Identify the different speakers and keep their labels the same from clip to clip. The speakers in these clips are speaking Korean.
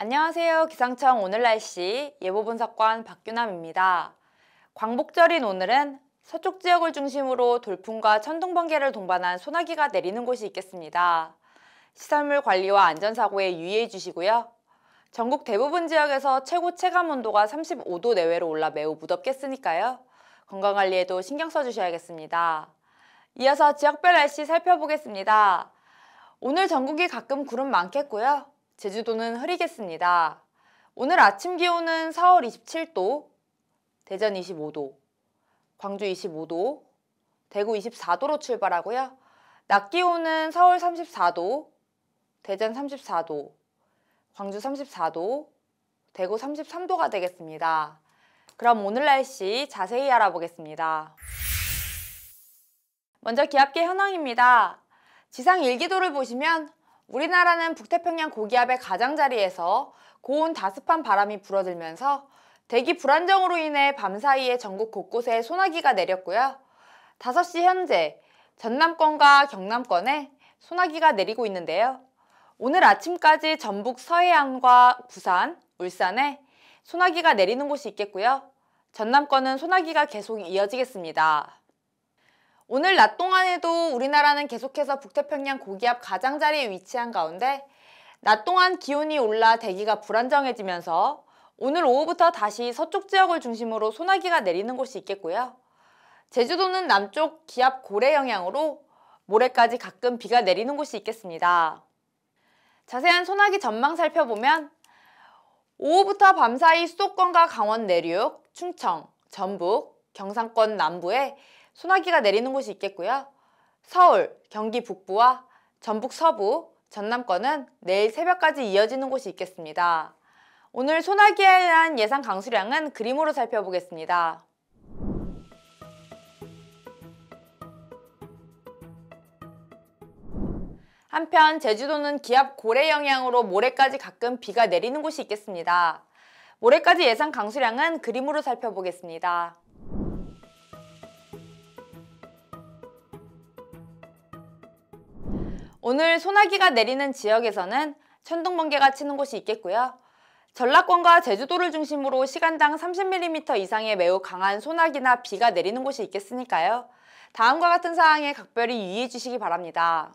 Speaker 1: 안녕하세요. 기상청 오늘 날씨 예보분석관 박규남입니다. 광복절인 오늘은 서쪽 지역을 중심으로 돌풍과 천둥 번개를 동반한 소나기가 내리는 곳이 있겠습니다. 시설물 관리와 안전사고에 유의해 주시고요. 전국 대부분 지역에서 최고 체감 온도가 35도 내외로 올라 매우 무덥겠으니까요. 건강관리에도 신경 써주셔야겠습니다. 이어서 지역별 날씨 살펴보겠습니다. 오늘 전국이 가끔 구름 많겠고요. 제주도는 흐리겠습니다. 오늘 아침 기온은 서울 27도, 대전 25도, 광주 25도, 대구 24도로 출발하고요. 낮 기온은 서울 34도, 대전 34도, 광주 34도, 대구 33도가 되겠습니다. 그럼 오늘 날씨 자세히 알아보겠습니다. 먼저 기압계 현황입니다. 지상 일기도를 보시면 우리나라는 북태평양 고기압의 가장자리에서 고온 다습한 바람이 불어들면서 대기 불안정으로 인해 밤사이에 전국 곳곳에 소나기가 내렸고요. 5시 현재 전남권과 경남권에 소나기가 내리고 있는데요. 오늘 아침까지 전북 서해안과 부산, 울산에 소나기가 내리는 곳이 있겠고요. 전남권은 소나기가 계속 이어지겠습니다. 오늘 낮 동안에도 우리나라는 계속해서 북태평양 고기압 가장자리에 위치한 가운데 낮 동안 기온이 올라 대기가 불안정해지면서 오늘 오후부터 다시 서쪽 지역을 중심으로 소나기가 내리는 곳이 있겠고요. 제주도는 남쪽 기압 고래 영향으로 모레까지 가끔 비가 내리는 곳이 있겠습니다. 자세한 소나기 전망 살펴보면 오후부터 밤사이 수도권과 강원 내륙, 충청, 전북, 경상권 남부에 소나기가 내리는 곳이 있겠고요. 서울, 경기 북부와 전북 서부, 전남권은 내일 새벽까지 이어지는 곳이 있겠습니다. 오늘 소나기에 대한 예상 강수량은 그림으로 살펴보겠습니다. 한편 제주도는 기압 고래 영향으로 모레까지 가끔 비가 내리는 곳이 있겠습니다. 모레까지 예상 강수량은 그림으로 살펴보겠습니다. 오늘 소나기가 내리는 지역에서는 천둥번개가 치는 곳이 있겠고요. 전라권과 제주도를 중심으로 시간당 30mm 이상의 매우 강한 소나기나 비가 내리는 곳이 있겠으니까요. 다음과 같은 사항에 각별히 유의해 주시기 바랍니다.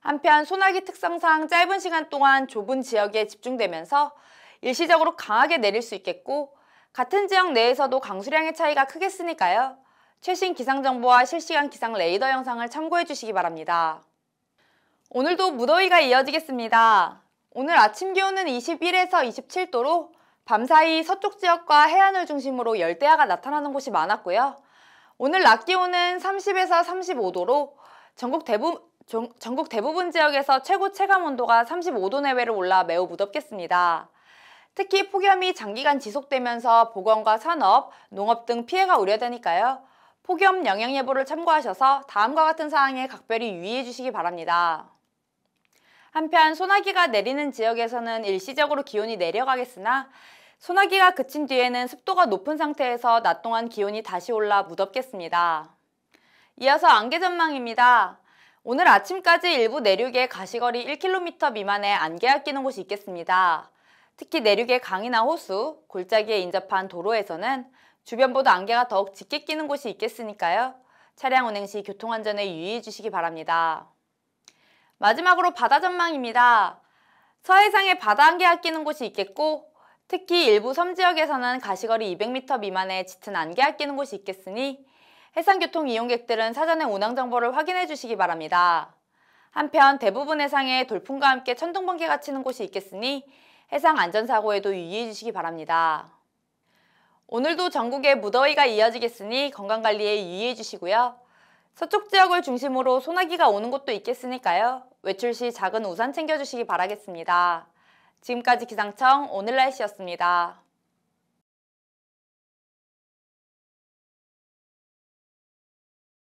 Speaker 1: 한편 소나기 특성상 짧은 시간 동안 좁은 지역에 집중되면서 일시적으로 강하게 내릴 수 있겠고 같은 지역 내에서도 강수량의 차이가 크겠으니까요. 최신 기상정보와 실시간 기상 레이더 영상을 참고해 주시기 바랍니다. 오늘도 무더위가 이어지겠습니다. 오늘 아침 기온은 21에서 27도로 밤사이 서쪽 지역과 해안을 중심으로 열대야가 나타나는 곳이 많았고요. 오늘 낮 기온은 30에서 35도로 전국 대부분 전국 대부분 지역에서 최고 체감 온도가 35도 내외로 올라 매우 무덥겠습니다. 특히 폭염이 장기간 지속되면서 보건과 산업, 농업 등 피해가 우려되니까요. 폭염 영향 예보를 참고하셔서 다음과 같은 사항에 각별히 유의해 주시기 바랍니다. 한편 소나기가 내리는 지역에서는 일시적으로 기온이 내려가겠으나 소나기가 그친 뒤에는 습도가 높은 상태에서 낮 동안 기온이 다시 올라 무덥겠습니다. 이어서 안개 전망입니다. 오늘 아침까지 일부 내륙에 가시거리 1km 미만의 안개가 끼는 곳이 있겠습니다. 특히 내륙의 강이나 호수, 골짜기에 인접한 도로에서는 주변보다 안개가 더욱 짙게 끼는 곳이 있겠으니까요. 차량 운행 시 교통안전에 유의해 주시기 바랍니다. 마지막으로 바다 전망입니다. 서해상에 바다 안개가 끼는 곳이 있겠고 특히 일부 섬 지역에서는 가시거리 200m 미만의 짙은 안개가 끼는 곳이 있겠으니 해상교통 이용객들은 사전에 운항 정보를 확인해 주시기 바랍니다. 한편 대부분 해상에 돌풍과 함께 천둥번개가 치는 곳이 있겠으니 해상 안전사고에도 유의해 주시기 바랍니다. 오늘도 전국에 무더위가 이어지겠으니 건강관리에 유의해 주시고요. 서쪽 지역을 중심으로 소나기가 오는 곳도 있겠으니까요. 외출 시 작은 우산 챙겨주시기 바라겠습니다. 지금까지 기상청 오늘 날씨였습니다.